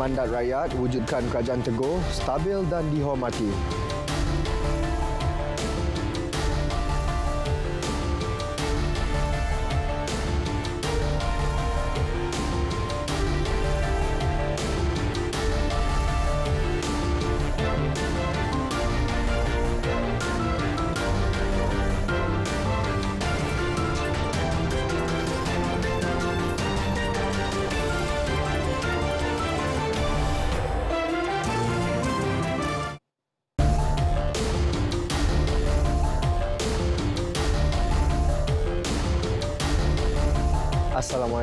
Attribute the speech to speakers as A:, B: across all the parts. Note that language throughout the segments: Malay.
A: mandat rakyat wujudkan kerajaan teguh, stabil dan dihormati.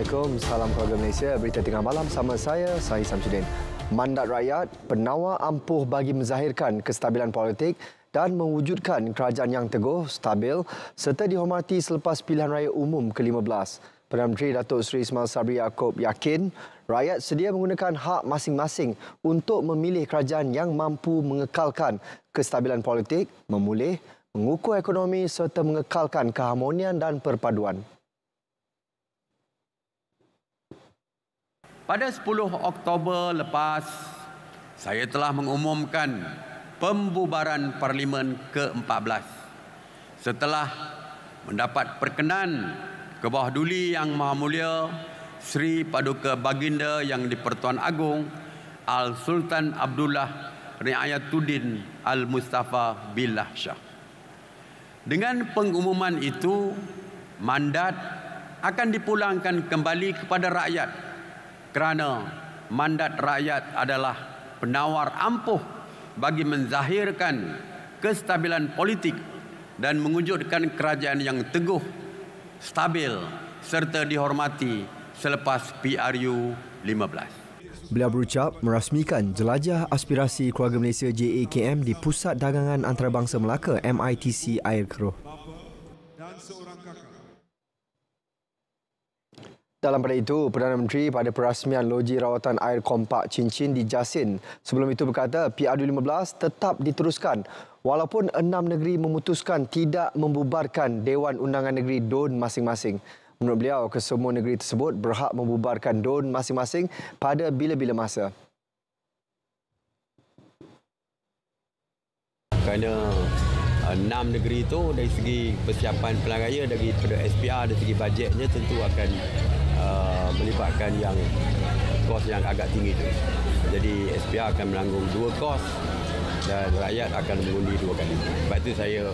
A: Assalamualaikum. Salam keluarga Malaysia. Berita tengah malam sama saya, Sahih Samsudin. Mandat rakyat, penawar ampuh bagi menzahirkan kestabilan politik dan mewujudkan kerajaan yang teguh, stabil serta dihormati selepas pilihan raya umum ke-15. Perdana Menteri Datuk Seri Ismail Sabri Yaakob yakin rakyat sedia menggunakan hak masing-masing untuk memilih kerajaan yang mampu mengekalkan kestabilan politik, memulih, mengukur ekonomi serta mengekalkan keharmonian dan perpaduan.
B: Pada 10 Oktober lepas, saya telah mengumumkan pembubaran Parlimen ke-14. Setelah mendapat perkenan kebawah duli yang maha mulia Sri Paduka Baginda Yang di-Pertuan Agong Al Sultan Abdullah Riayatuddin Al Mustafa Billah Shah. Dengan pengumuman itu, mandat akan dipulangkan kembali kepada rakyat kerana mandat rakyat adalah penawar ampuh bagi menzahirkan kestabilan politik dan mengujudkan kerajaan yang teguh, stabil serta dihormati selepas PRU 15.
A: Beliau berucap merasmikan jelajah aspirasi keluarga Malaysia JAKM di Pusat Dagangan Antarabangsa Melaka MITC Air Keruh.
B: Dan seorang
A: dalam pada itu, Perdana Menteri pada perasmian loji rawatan air kompak cincin di Jasin sebelum itu berkata PRU15 tetap diteruskan walaupun enam negeri memutuskan tidak membubarkan Dewan Undangan Negeri DUN masing-masing. Menurut beliau, kesemua negeri tersebut berhak membubarkan DUN masing-masing pada bila-bila masa.
B: Kerana uh, enam negeri itu dari segi persiapan pelan raya, dari SPR, dari segi bajetnya tentu akan Uh, melibatkan yang kos yang agak tinggi tu. Jadi SPR akan menanggung dua kos dan rakyat akan mengundi dua kali. Sebab itu saya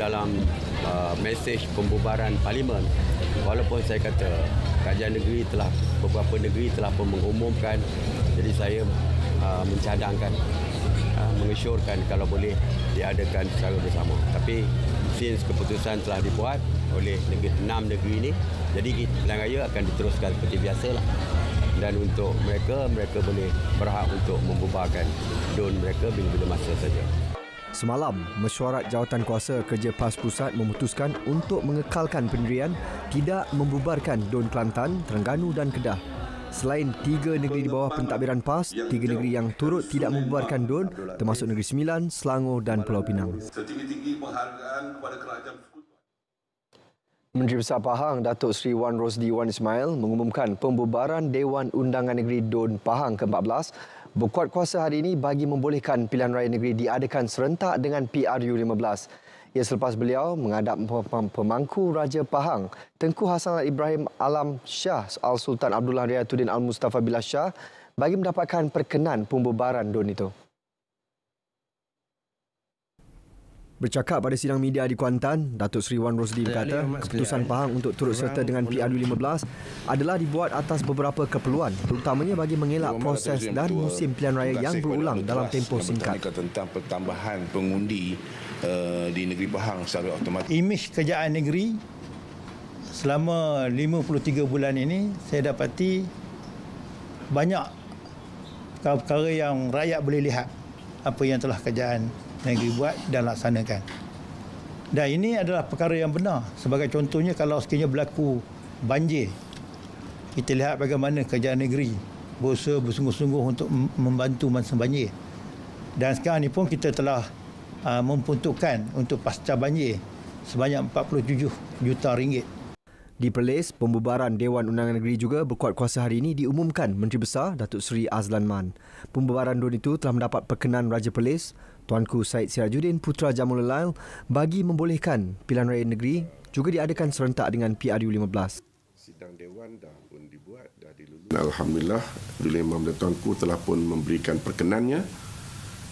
B: dalam uh, mesej pembubaran parlimen walaupun saya kata kajian negeri telah beberapa negeri telah pun mengumumkan jadi saya uh, mencadangkan uh, mengesyorkan kalau boleh diadakan secara bersama. Tapi since keputusan telah dibuat oleh negeri enam negeri ini jadi pilihan raya akan diteruskan seperti biasa lah. dan untuk mereka mereka boleh berhak untuk membubarkan don mereka bila-bila masa saja
A: Semalam, mesyuarat jawatan kuasa kerja PAS Pusat memutuskan untuk mengekalkan pendirian tidak membubarkan Don Kelantan, Terengganu dan Kedah Selain tiga negeri di bawah pentadbiran PAS, tiga negeri yang turut tidak membubarkan DUN termasuk Negeri Sembilan, Selangor dan Pulau Pinang. Menteri Besar Pahang, Datuk Seri Wan Rosdi Wan Ismail mengumumkan pembubaran Dewan Undangan Negeri DUN Pahang ke-14 berkuat kuasa hari ini bagi membolehkan pilihan raya negeri diadakan serentak dengan PRU-15 ia selepas beliau menghadap pemangku Raja Pahang Tengku Hassan Ibrahim Alam Shah Al Sultan Abdullah Riyatuddin Al Mustafa Billah Shah bagi mendapatkan perkenan pembubaran Don itu. Bercakap pada sidang media di Kuantan, Datuk Seri Wan Rosdi berkata keputusan Pahang untuk turut serta dengan PRU15 adalah dibuat atas beberapa keperluan terutamanya bagi mengelak proses dan musim pilihan raya yang berulang dalam tempoh singkat.
C: Tentang
B: pertambahan pengundi Eh, di negeri Pahang secara automatik.
C: Imej kerjaan negeri selama 53 bulan ini saya dapati banyak perkara yang rakyat boleh lihat apa yang telah kerjaan negeri buat dan laksanakan. Dan ini adalah perkara yang benar. Sebagai contohnya kalau sekiranya berlaku banjir, kita lihat bagaimana kerjaan negeri berusaha bersungguh-sungguh untuk membantu masa banjir. Dan sekarang ini pun kita telah uh, memperuntukkan untuk pasca banjir sebanyak 47
A: juta ringgit. Di Perlis, pembubaran Dewan Undangan Negeri juga berkuat kuasa hari ini diumumkan Menteri Besar Datuk Seri Azlan Man. Pembubaran DUN itu telah mendapat perkenan Raja Perlis, Tuanku Syed Sirajuddin Putra Jamal Lail bagi membolehkan pilihan raya negeri juga diadakan serentak dengan PRU15.
B: Sidang Dewan dah pun dibuat, dah dilulus. Alhamdulillah, Dulu Imam dan telah pun memberikan perkenannya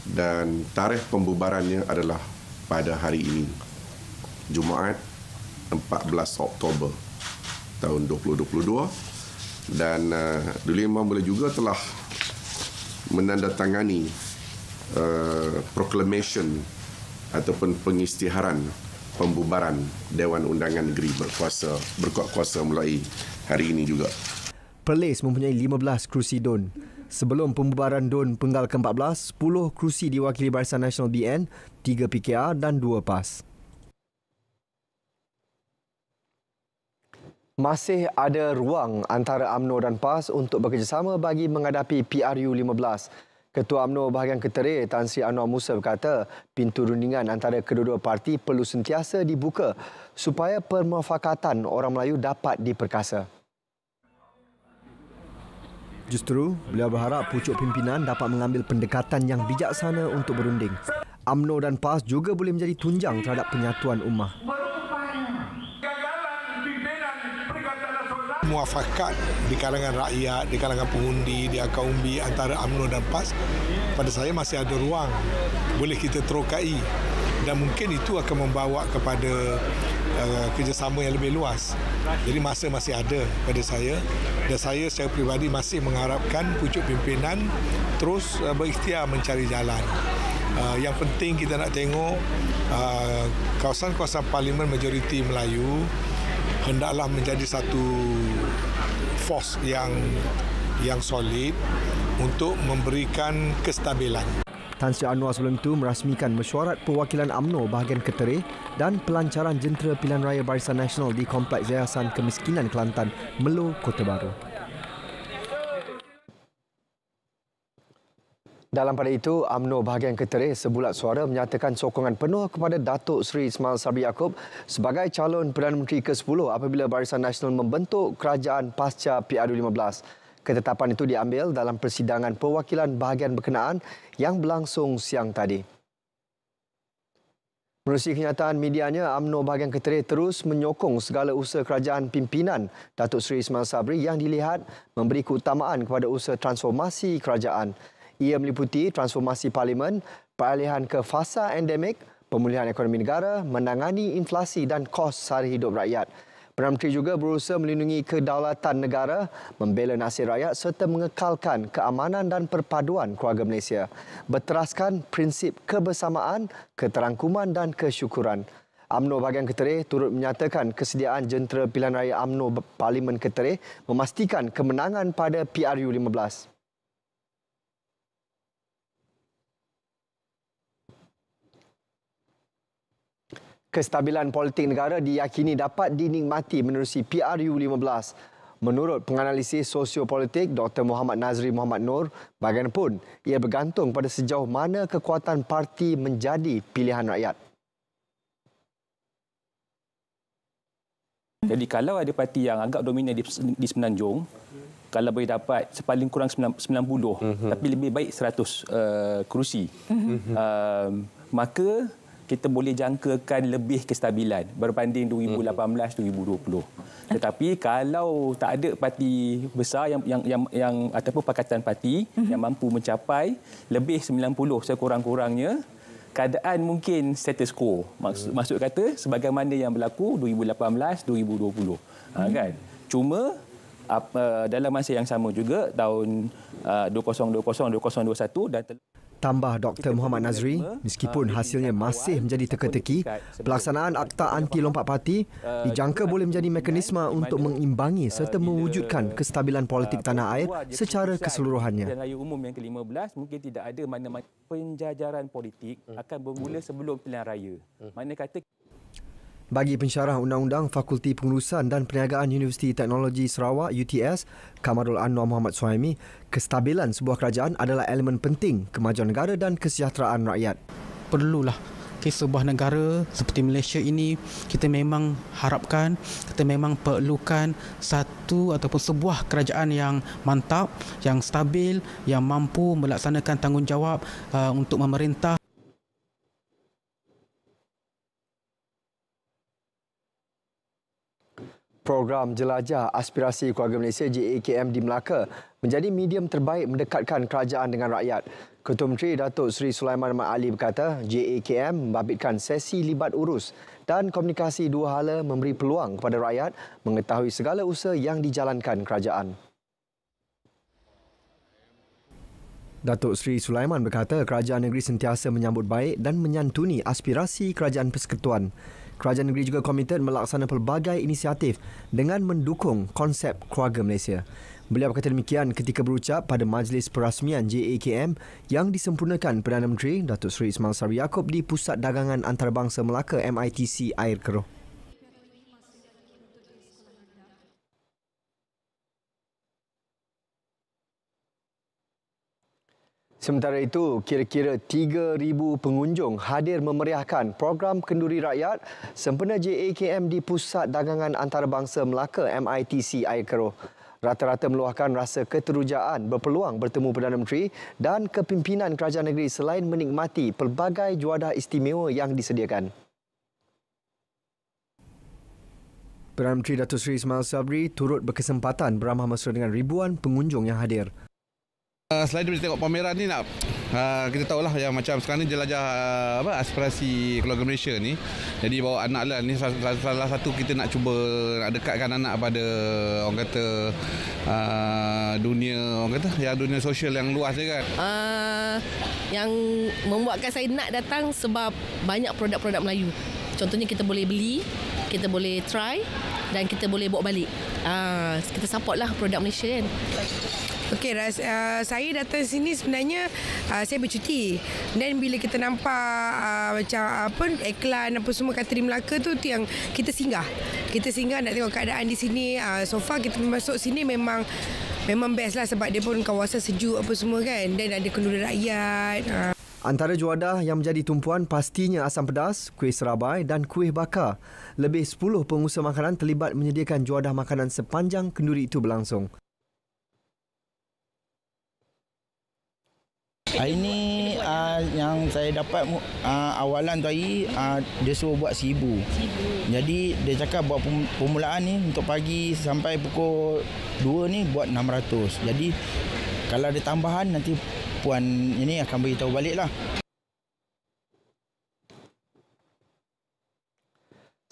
B: dan tarikh pembubarannya adalah pada hari ini Jumaat 14 Oktober tahun 2022 dan uh, Duli Imam Bola juga telah menandatangani uh, proclamation ataupun pengistiharan pembubaran Dewan Undangan Negeri berkuasa berkuat kuasa mulai hari ini juga.
A: Perlis mempunyai 15 kerusi DUN. Sebelum pembubaran DUN penggal ke-14, 10 kerusi diwakili Barisan Nasional BN, 3 PKR dan 2 PAS. Masih ada ruang antara AMNO dan PAS untuk bekerjasama bagi menghadapi PRU-15. Ketua AMNO bahagian keterir Tan Sri Anwar Musa berkata pintu rundingan antara kedua-dua parti perlu sentiasa dibuka supaya permufakatan orang Melayu dapat diperkasa. Justru, beliau berharap pucuk pimpinan dapat mengambil pendekatan yang bijaksana untuk berunding. AMNO dan PAS juga boleh menjadi tunjang terhadap penyatuan ummah.
C: muafakat di kalangan rakyat, di kalangan pengundi, di akar umbi antara UMNO dan PAS pada saya masih ada ruang boleh kita terokai dan mungkin itu akan membawa kepada uh, kerjasama yang lebih luas. Jadi masa masih ada pada saya dan saya secara pribadi masih mengharapkan pucuk pimpinan terus uh, berikhtiar mencari jalan. Uh, yang penting kita nak tengok uh, kawasan-kawasan parlimen majoriti Melayu hendaklah menjadi satu force yang yang solid untuk memberikan kestabilan.
A: Tan Sri Anwar sebelum itu merasmikan mesyuarat perwakilan UMNO bahagian Keterai dan pelancaran jentera pilihan raya Barisan Nasional di Kompleks Yayasan Kemiskinan Kelantan, Melo, Kota Baru. Dalam pada itu, UMNO bahagian Keterai sebulat suara menyatakan sokongan penuh kepada Datuk Seri Ismail Sabri Yaakob sebagai calon Perdana Menteri ke-10 apabila Barisan Nasional membentuk kerajaan pasca PRU 15. Ketetapan itu diambil dalam persidangan perwakilan bahagian berkenaan yang berlangsung siang tadi. Menurut kenyataan medianya, UMNO bahagian Keteri terus menyokong segala usaha kerajaan pimpinan Datuk Seri Ismail Sabri yang dilihat memberi keutamaan kepada usaha transformasi kerajaan. Ia meliputi transformasi parlimen, peralihan ke fasa endemik, pemulihan ekonomi negara, menangani inflasi dan kos sehari hidup rakyat. Perdana Menteri juga berusaha melindungi kedaulatan negara, membela nasib rakyat serta mengekalkan keamanan dan perpaduan keluarga Malaysia. Berteraskan prinsip kebersamaan, keterangkuman dan kesyukuran. AMNO bahagian keteri turut menyatakan kesediaan jentera pilihan raya AMNO Parlimen keteri memastikan kemenangan pada PRU 15. kestabilan politik negara diyakini dapat dinikmati menerusi PRU-15. Menurut penganalisis sosiopolitik Dr. Muhammad Nazri Muhammad Nur, bagaimanapun ia bergantung pada sejauh mana kekuatan parti
C: menjadi pilihan rakyat. Jadi kalau ada parti yang agak dominan di, di Semenanjung, kalau boleh dapat sepaling kurang 90 mm-hmm. tapi lebih baik 100 uh, eh, kerusi. Mm-hmm. Uh, maka kita boleh jangkakan lebih kestabilan berbanding 2018 2020 tetapi kalau tak ada parti besar yang yang yang, yang ataupun pakatan parti mm-hmm. yang mampu mencapai lebih 90 sekurang-kurangnya keadaan mungkin status quo maksud hmm. maksud kata sebagaimana yang berlaku 2018 2020 mm. ha, hmm. kan cuma eh, dalam masa yang sama juga tahun 2020 eh, 2021 dan tel-
A: tambah Dr. Muhammad Nazri, meskipun ah, hasilnya masih menjadi teka-teki, pelaksanaan Akta Anti Lompat Parti ah, dijangka boleh menjadi mekanisme untuk mengimbangi ah, serta mewujudkan kestabilan politik tanah air secara keseluruhannya.
C: mungkin tidak ada mana-mana penjajaran politik hmm. akan bermula hmm. sebelum pilihan raya. Hmm. Mana kata
A: bagi pensyarah Undang-Undang Fakulti Pengurusan dan Perniagaan Universiti Teknologi Sarawak UTS, Kamarul Anwar Muhammad Suhaimi, kestabilan sebuah kerajaan adalah elemen penting kemajuan negara dan kesejahteraan rakyat.
B: Perlulah ke sebuah negara seperti Malaysia ini, kita memang harapkan, kita memang perlukan satu ataupun sebuah kerajaan yang mantap, yang stabil, yang mampu melaksanakan tanggungjawab uh, untuk memerintah.
A: program jelajah aspirasi keluarga Malaysia JAKM di Melaka menjadi medium terbaik mendekatkan kerajaan dengan rakyat. Ketua Menteri Datuk Seri Sulaiman Ahmad Ali berkata JAKM membabitkan sesi libat urus dan komunikasi dua hala memberi peluang kepada rakyat mengetahui segala usaha yang dijalankan kerajaan. Datuk Seri Sulaiman berkata kerajaan negeri sentiasa menyambut baik dan menyantuni aspirasi kerajaan persekutuan. Kerajaan negeri juga komited melaksanakan pelbagai inisiatif dengan mendukung konsep keluarga Malaysia. Beliau berkata demikian ketika berucap pada majlis perasmian JAKM yang disempurnakan Perdana Menteri Datuk Seri Ismail Sari Yaakob di Pusat Dagangan Antarabangsa Melaka MITC Air Keruh. Sementara itu, kira-kira 3,000 pengunjung hadir memeriahkan program Kenduri Rakyat sempena JAKM di Pusat Dagangan Antarabangsa Melaka MITC Air Keroh. Rata-rata meluahkan rasa keterujaan berpeluang bertemu Perdana Menteri dan kepimpinan kerajaan negeri selain menikmati pelbagai juadah istimewa yang disediakan. Perdana Menteri Datuk Seri Ismail Sabri turut berkesempatan beramah mesra dengan ribuan pengunjung yang hadir.
B: Eh, selain daripada tengok pameran ni nak uh, kita lah yang macam sekarang ni jelajah uh, apa aspirasi keluarga Malaysia ni jadi bawa anak lah ni salah, salah satu kita nak cuba nak dekatkan anak pada orang kata uh, dunia orang kata ya dunia sosial yang luas je kan
C: uh, yang membuatkan saya nak datang sebab banyak produk-produk Melayu contohnya kita boleh beli kita boleh try dan kita boleh bawa balik uh, kita support lah produk Malaysia kan Okey, uh, saya datang sini sebenarnya uh, saya bercuti. Dan bila kita nampak uh, macam apa uh, iklan apa semua kat di Melaka tu tu yang kita singgah. Kita
A: singgah nak tengok keadaan di sini. Uh, so far kita masuk sini memang memang best lah sebab dia pun
C: kawasan sejuk apa semua kan. Dan ada kenduri rakyat. Uh.
A: Antara juadah yang menjadi tumpuan pastinya asam pedas, kuih serabai dan kuih bakar. Lebih 10 pengusaha makanan terlibat menyediakan juadah makanan sepanjang kenduri itu berlangsung.
B: Hari ni uh, yang saya dapat uh, awalan tu hari uh, dia suruh buat sibu. sibu. Jadi dia cakap buat permulaan ni untuk pagi sampai pukul 2 ni buat 600. Jadi kalau ada tambahan nanti puan ini akan beritahu balik lah.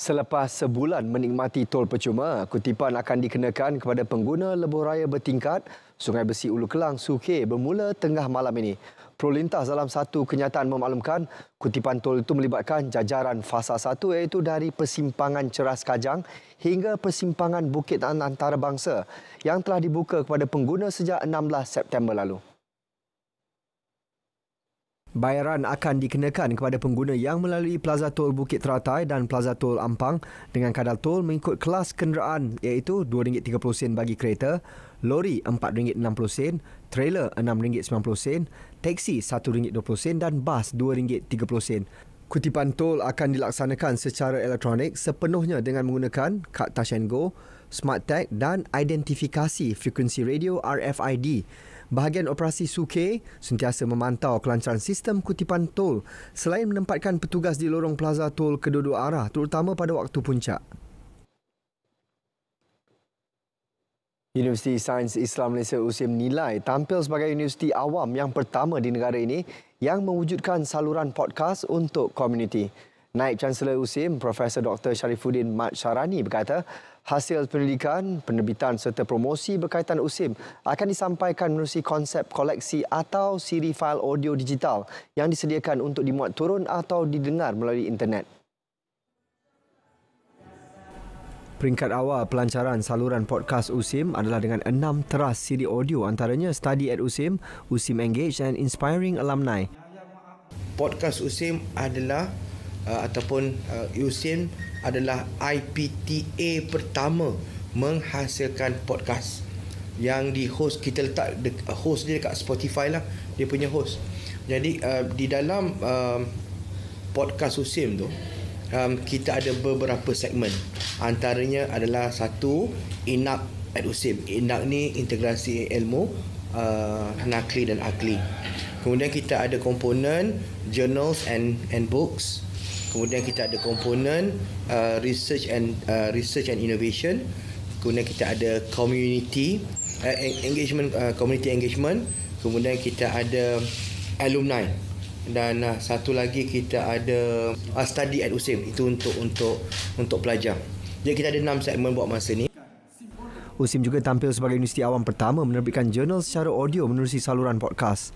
A: Selepas sebulan menikmati tol percuma, kutipan akan dikenakan kepada pengguna lebuh raya bertingkat Sungai Besi Ulu Kelang, Suke bermula tengah malam ini. Perlintas dalam satu kenyataan memaklumkan kutipan tol itu melibatkan jajaran fasa satu iaitu dari persimpangan Ceras Kajang hingga persimpangan Bukit Antarabangsa yang telah dibuka kepada pengguna sejak 16 September lalu. Bayaran akan dikenakan kepada pengguna yang melalui Plaza Tol Bukit Teratai dan Plaza Tol Ampang dengan kadar tol mengikut kelas kenderaan iaitu RM2.30 bagi kereta, lori RM4.60, trailer RM6.90, teksi RM1.20 dan bas RM2.30. Kutipan tol akan dilaksanakan secara elektronik sepenuhnya dengan menggunakan kad touch go, smart tag dan identifikasi frekuensi radio RFID bahagian operasi Suke sentiasa memantau kelancaran sistem kutipan tol selain menempatkan petugas di lorong plaza tol kedua-dua arah terutama pada waktu puncak. Universiti Sains Islam Malaysia USIM menilai tampil sebagai universiti awam yang pertama di negara ini yang mewujudkan saluran podcast untuk komuniti. Naib Chancellor USIM, Profesor Dr. Sharifuddin Mat Sharani berkata, Hasil penyelidikan, penerbitan serta promosi berkaitan USIM akan disampaikan menerusi konsep koleksi atau siri fail audio digital yang disediakan untuk dimuat turun atau didengar melalui internet. Peringkat awal pelancaran saluran podcast USIM adalah dengan enam teras siri audio antaranya Study at USIM, USIM Engage and Inspiring Alumni.
B: Podcast USIM adalah uh, ataupun USIM uh, adalah IPTA pertama menghasilkan podcast yang di host kita letak de, uh, host dia dekat Spotify lah dia punya host jadi uh, di dalam um, podcast USIM tu um, kita ada beberapa segmen antaranya adalah satu INAP at USIM INAP ni integrasi ilmu uh, nakli dan akli kemudian kita ada komponen journals and and books kemudian kita ada komponen uh, research and uh, research and innovation kemudian kita ada community uh, engagement uh, community engagement kemudian kita ada alumni dan uh, satu lagi kita ada uh, study at USIM itu untuk untuk untuk pelajar jadi kita ada enam segmen buat masa ni
A: USIM juga tampil sebagai universiti awam pertama menerbitkan jurnal secara audio menerusi saluran podcast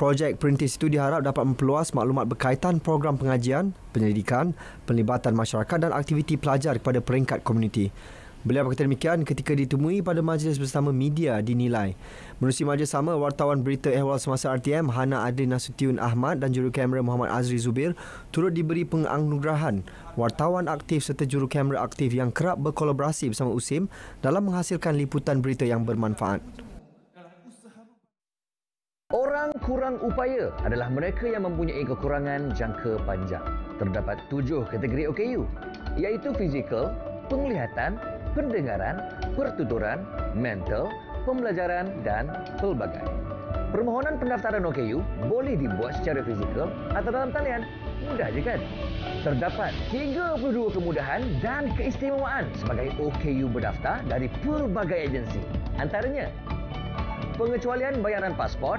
A: projek perintis itu diharap dapat memperluas maklumat berkaitan program pengajian, penyelidikan, pelibatan masyarakat dan aktiviti pelajar kepada peringkat komuniti. Beliau berkata demikian ketika ditemui pada majlis bersama media dinilai. Menerusi majlis sama, wartawan berita ehwal semasa RTM, Hana Adli Nasution Ahmad dan jurukamera Muhammad Azri Zubir turut diberi penganugerahan wartawan aktif serta jurukamera aktif yang kerap berkolaborasi bersama USIM dalam menghasilkan liputan berita yang bermanfaat.
D: Orang kurang upaya adalah mereka yang mempunyai kekurangan jangka panjang. Terdapat tujuh kategori OKU, iaitu fizikal, penglihatan, pendengaran, pertuturan, mental, pembelajaran dan pelbagai. Permohonan pendaftaran OKU boleh dibuat secara fizikal atau dalam talian. Mudah je kan? Terdapat 32 kemudahan dan keistimewaan sebagai OKU berdaftar dari pelbagai agensi. Antaranya, pengecualian bayaran pasport,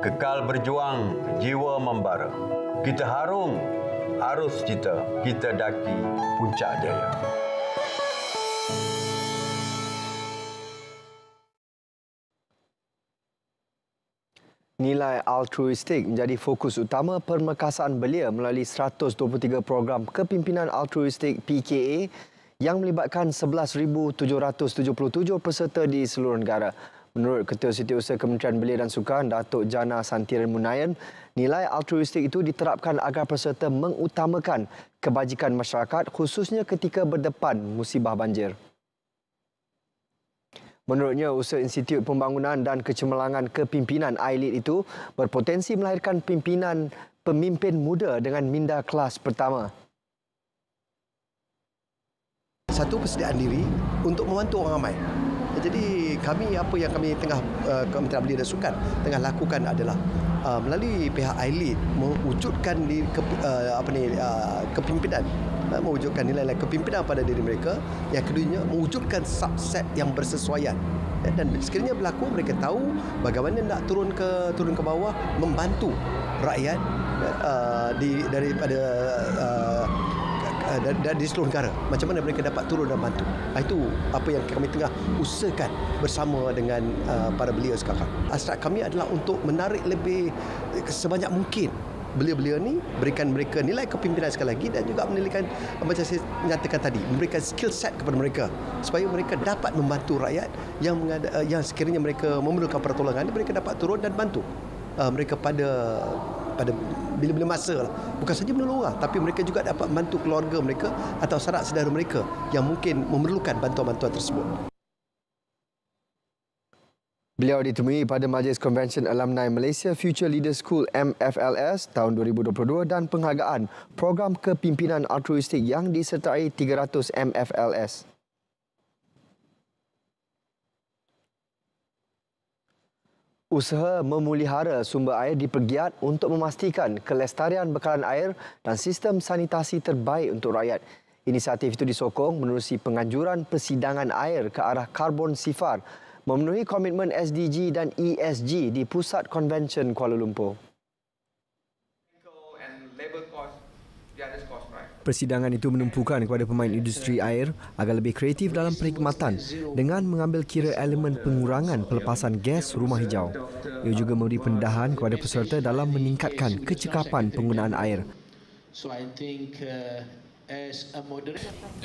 B: kekal berjuang jiwa membara kita harum arus kita kita daki puncak jaya
A: Nilai altruistik menjadi fokus utama permekasaan belia melalui 123 program kepimpinan altruistik PKA yang melibatkan 11,777 peserta di seluruh negara. Menurut Ketua Setiausaha Kementerian Belia dan Sukan, Datuk Jana Santiran Munayan, nilai altruistik itu diterapkan agar peserta mengutamakan kebajikan masyarakat khususnya ketika berdepan musibah banjir. Menurutnya, usaha Institut Pembangunan dan Kecemerlangan Kepimpinan ILIT itu berpotensi melahirkan pimpinan pemimpin muda dengan minda kelas pertama.
D: Satu persediaan diri untuk membantu orang ramai. Jadi kami apa yang kami tengah eh, Kementerian Belia dan Sukan tengah lakukan adalah eh, melalui pihak ILEAD mewujudkan di eh, apa ni kepimpinan uh, mewujudkan nilai-nilai kepimpinan pada diri mereka yang keduanya mewujudkan subset yang bersesuaian dan sekiranya berlaku mereka tahu bagaimana nak turun ke turun ke bawah membantu rakyat uh, di daripada uh, di seluruh negara macam mana mereka dapat turun dan bantu ah, itu apa yang kami tengah usahakan bersama dengan ah, para beliau sekarang asrak kami adalah untuk menarik lebih eh, sebanyak mungkin belia-belia ni berikan mereka nilai kepimpinan sekali lagi dan juga menilikan macam saya nyatakan tadi memberikan skill set kepada mereka supaya mereka dapat membantu rakyat yang yang sekiranya mereka memerlukan pertolongan mereka dapat turun dan bantu mereka pada pada bila-bila masa lah. Bukan saja menolong orang, tapi mereka juga dapat bantu keluarga mereka atau sarat saudara mereka yang mungkin memerlukan bantuan-bantuan tersebut.
A: Beliau ditemui pada Majlis Convention Alumni Malaysia Future Leaders School MFLS tahun 2022 dan penghargaan program kepimpinan altruistik yang disertai 300 MFLS. Usaha memulihara sumber air dipergiat untuk memastikan kelestarian bekalan air dan sistem sanitasi terbaik untuk rakyat. Inisiatif itu disokong menerusi penganjuran persidangan air ke arah karbon sifar memenuhi komitmen SDG dan ESG di Pusat Konvensyen Kuala Lumpur. Persidangan itu menumpukan kepada pemain industri air agar lebih kreatif dalam perkhidmatan dengan mengambil kira elemen pengurangan pelepasan gas rumah hijau. Ia juga memberi pendahan kepada peserta dalam
D: meningkatkan kecekapan penggunaan air. So uh,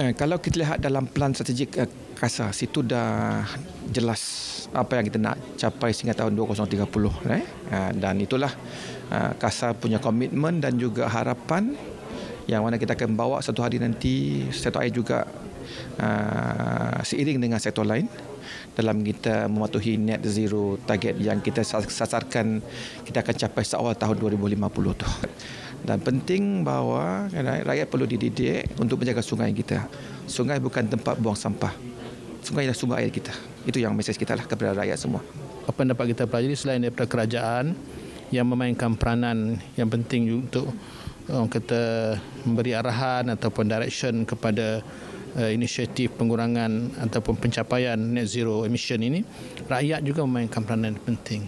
D: eh, kalau kita lihat dalam plan strategik eh, KASA, situ dah jelas apa yang kita nak capai sehingga tahun 2030. Eh? eh? Dan itulah KASA punya komitmen dan juga harapan yang mana kita akan bawa satu hari nanti sektor air juga uh, seiring dengan sektor lain dalam kita mematuhi net zero target yang kita sasarkan kita akan capai seawal tahun 2050 tu. Dan penting bahawa rakyat perlu dididik untuk menjaga sungai kita. Sungai bukan tempat buang sampah. Sungai adalah sumber air kita. Itu yang mesej kita
C: lah kepada rakyat semua. Apa yang dapat kita pelajari selain daripada kerajaan yang memainkan peranan yang penting untuk orang kata memberi arahan ataupun direction kepada uh, inisiatif pengurangan ataupun pencapaian net zero emission ini rakyat juga memainkan peranan penting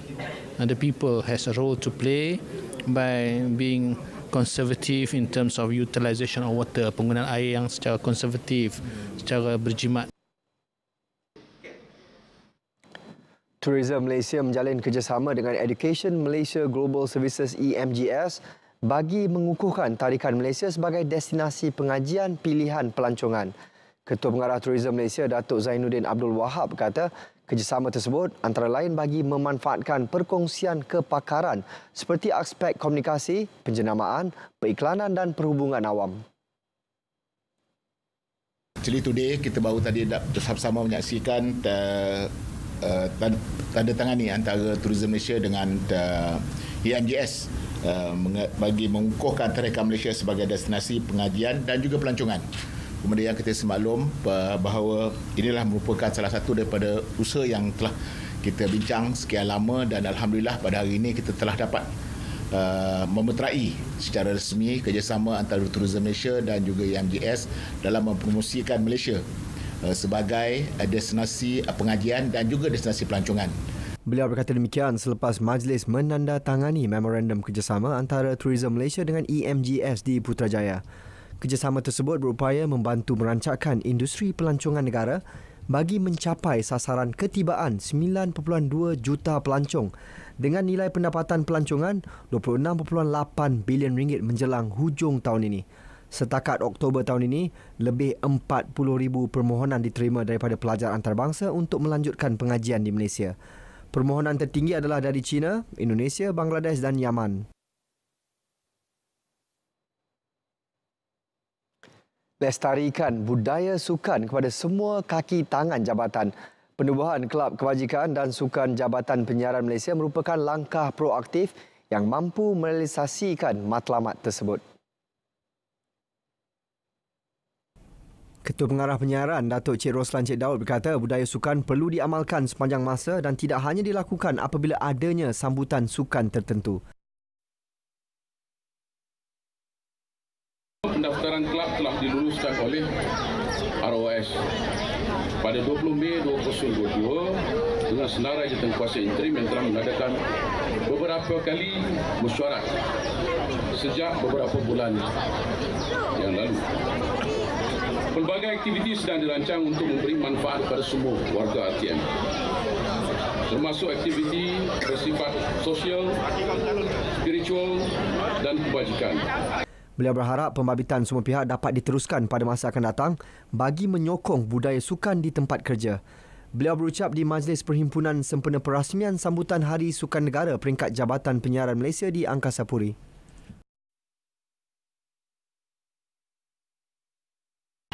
C: and the people has a role to play by being conservative in terms of utilization of water penggunaan air yang secara konservatif secara berjimat
A: Tourism Malaysia menjalin kerjasama dengan Education Malaysia Global Services EMGS bagi mengukuhkan tarikan Malaysia sebagai destinasi pengajian pilihan pelancongan. Ketua Pengarah Turisme Malaysia Datuk Zainuddin Abdul Wahab kata kerjasama tersebut antara lain bagi memanfaatkan perkongsian kepakaran seperti aspek komunikasi, penjenamaan, periklanan dan perhubungan awam.
C: Jadi Actually today kita baru tadi bersama-sama menyaksikan the, uh, eh, tanda tangan ni antara Turisme Malaysia dengan the eh, EMGS. Uh, bagi mengukuhkan tarikan Malaysia sebagai destinasi pengajian dan juga pelancongan. Kemudian yang kita semaklum bahawa inilah merupakan salah satu daripada usaha yang telah kita bincang sekian lama dan Alhamdulillah pada hari ini kita telah dapat uh, memeterai secara resmi kerjasama antara Tourism Malaysia dan juga IMGS e dalam mempromosikan Malaysia uh, sebagai uh, destinasi uh, pengajian dan juga destinasi pelancongan.
A: Beliau berkata demikian selepas majlis menandatangani memorandum kerjasama antara Tourism Malaysia dengan EMGS di Putrajaya. Kerjasama tersebut berupaya membantu merancakkan industri pelancongan negara bagi mencapai sasaran ketibaan 9.2 juta pelancong dengan nilai pendapatan pelancongan 26.8 bilion ringgit menjelang hujung tahun ini. Setakat Oktober tahun ini, lebih 40,000 permohonan diterima daripada pelajar antarabangsa untuk melanjutkan pengajian di Malaysia. Permohonan tertinggi adalah dari China, Indonesia, Bangladesh dan Yaman. Lestarikan budaya sukan kepada semua kaki tangan jabatan. Penubuhan Kelab Kebajikan dan Sukan Jabatan Penyiaran Malaysia merupakan langkah proaktif yang mampu merealisasikan matlamat tersebut. Ketua Pengarah Penyiaran Datuk Cik Roslan Cik Daud berkata budaya sukan perlu diamalkan sepanjang masa dan tidak hanya dilakukan apabila adanya sambutan sukan tertentu.
B: Pendaftaran kelab telah diluluskan oleh ROS pada 20 Mei 2022 dengan senarai jawatankuasa interim yang telah mengadakan beberapa kali mesyuarat sejak beberapa bulan yang lalu. Pelbagai aktiviti sedang dirancang untuk memberi manfaat kepada semua warga RTM termasuk aktiviti bersifat sosial, spiritual dan kebajikan.
A: Beliau berharap pembabitan semua pihak dapat diteruskan pada masa akan datang bagi menyokong budaya sukan di tempat kerja. Beliau berucap di Majlis Perhimpunan Sempena Perasmian Sambutan Hari Sukan Negara Peringkat Jabatan Penyiaran Malaysia di Angkasa Puri.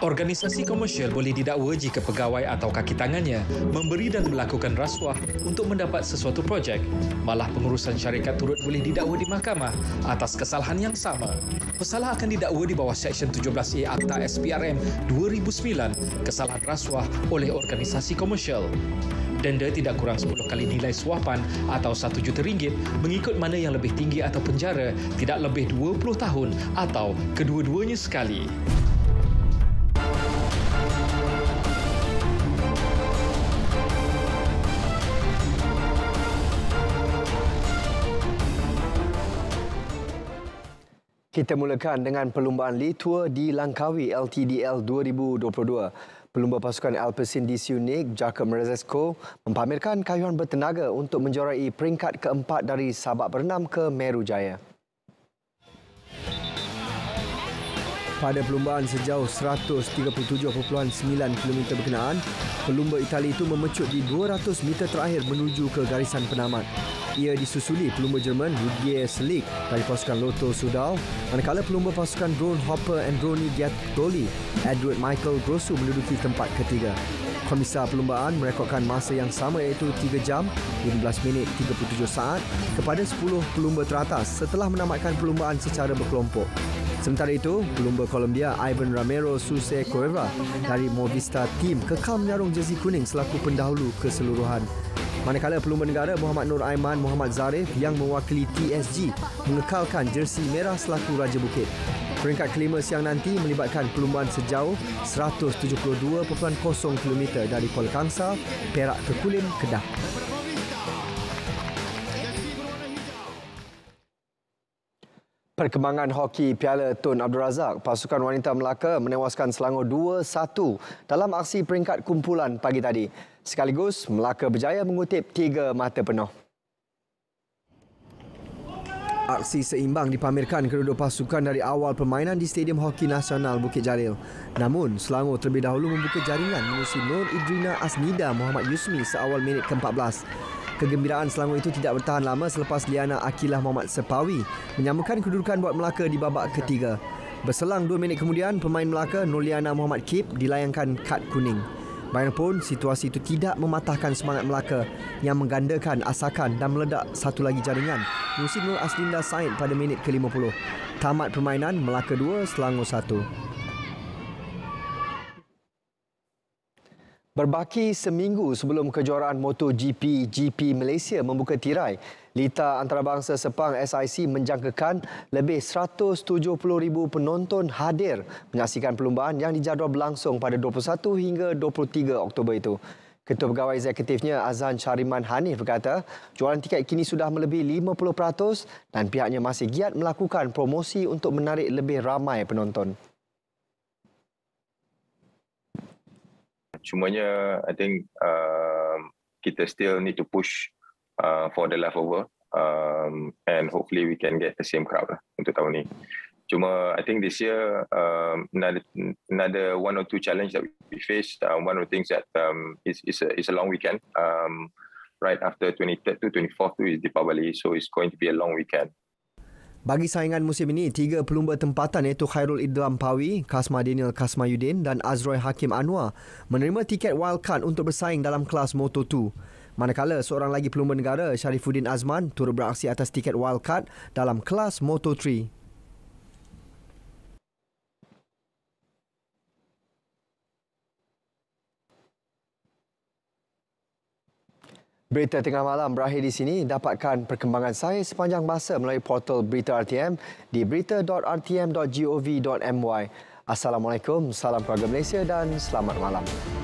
C: Organisasi komersial boleh didakwa jika pegawai atau kaki tangannya memberi dan melakukan rasuah untuk mendapat sesuatu projek. Malah pengurusan syarikat turut boleh didakwa di mahkamah atas kesalahan yang sama. Pesalah akan didakwa di bawah Seksyen 17A Akta SPRM 2009 kesalahan rasuah oleh organisasi komersial. Denda tidak kurang 10 kali nilai suapan atau 1 juta ringgit mengikut mana yang lebih tinggi atau penjara tidak lebih 20 tahun atau kedua-duanya sekali.
A: Kita mulakan dengan perlumbaan Litua di Langkawi LTDL 2022. Pelumba pasukan Alpesin di Siunik, Jakob Merezesko, mempamerkan kayuhan bertenaga untuk menjorai peringkat keempat dari Sabak Bernam ke Meru Jaya. pada perlumbaan sejauh 137.9 km berkenaan, pelumba Itali itu memecut di 200 meter terakhir menuju ke garisan penamat. Ia disusuli pelumba Jerman Rudier Selig dari pasukan Lotto Sudal, manakala pelumba pasukan Drone Hopper and Droni Giatoli, Edward Michael Grosso menduduki tempat ketiga. Komisar perlumbaan merekodkan masa yang sama iaitu 3 jam 15 minit 37 saat kepada 10 pelumba teratas setelah menamatkan perlumbaan secara berkelompok. Sementara itu, pelumba Kolombia Ivan Romero Suse Cueva dari Movistar Team kekal menyarung jersey kuning selaku pendahulu keseluruhan. Manakala pelumba negara Muhammad Nur Aiman Muhammad Zarif yang mewakili TSG mengekalkan jersey merah selaku Raja Bukit. Peringkat kelima siang nanti melibatkan perlumbaan sejauh 172.0 km dari Kuala Kangsar, Perak ke Kulim, Kedah. Perkembangan hoki Piala Tun Abdul Razak, pasukan wanita Melaka menewaskan Selangor 2-1 dalam aksi peringkat kumpulan pagi tadi. Sekaligus, Melaka berjaya mengutip tiga mata penuh. Aksi seimbang dipamerkan kedua-dua pasukan dari awal permainan di Stadium Hoki Nasional Bukit Jalil. Namun, Selangor terlebih dahulu membuka jaringan menerusi Nur Idrina Asnida Muhammad Yusmi seawal minit ke-14. Kegembiraan Selangor itu tidak bertahan lama selepas Liana Akilah Muhammad Sepawi menyamakan kedudukan buat Melaka di babak ketiga. Berselang dua minit kemudian, pemain Melaka Nuliana Muhammad Kip dilayangkan kad kuning. Bagaimanapun, situasi itu tidak mematahkan semangat Melaka yang menggandakan asakan dan meledak satu lagi jaringan. Musim Nur Aslinda Said pada minit ke-50. Tamat permainan Melaka 2, Selangor 1. Berbaki seminggu sebelum kejuaraan MotoGP GP Malaysia membuka tirai, Lita Antarabangsa Sepang SIC menjangkakan lebih 170,000 penonton hadir menyaksikan perlumbaan yang dijadual berlangsung pada 21 hingga 23 Oktober itu. Ketua Pegawai Eksekutifnya Azan Syariman Hanif berkata, jualan tiket kini sudah melebihi 50% dan pihaknya masih giat melakukan promosi untuk menarik lebih ramai penonton.
B: cumanya I think um, kita still need to push uh, for the left over um, and hopefully we can get the same crowd lah untuk tahun ni. Cuma I think this year um, another, another one or two challenge that we faced, uh, one of the things that um, is, is, a, is a long weekend um, right after 23rd to 24th is Deepavali so it's going to be a long weekend
A: bagi saingan musim ini, tiga pelumba tempatan iaitu Khairul Idlam Pawi, Kasma Daniel Kasma Yudin dan Azroy Hakim Anwar menerima tiket wildcard untuk bersaing dalam kelas Moto2. Manakala seorang lagi pelumba negara, Sharifuddin Azman, turut beraksi atas tiket wildcard dalam kelas Moto3. Berita tengah malam berakhir di sini. Dapatkan perkembangan saya sepanjang masa melalui portal Berita RTM di berita.rtm.gov.my. Assalamualaikum, salam keluarga Malaysia dan selamat malam.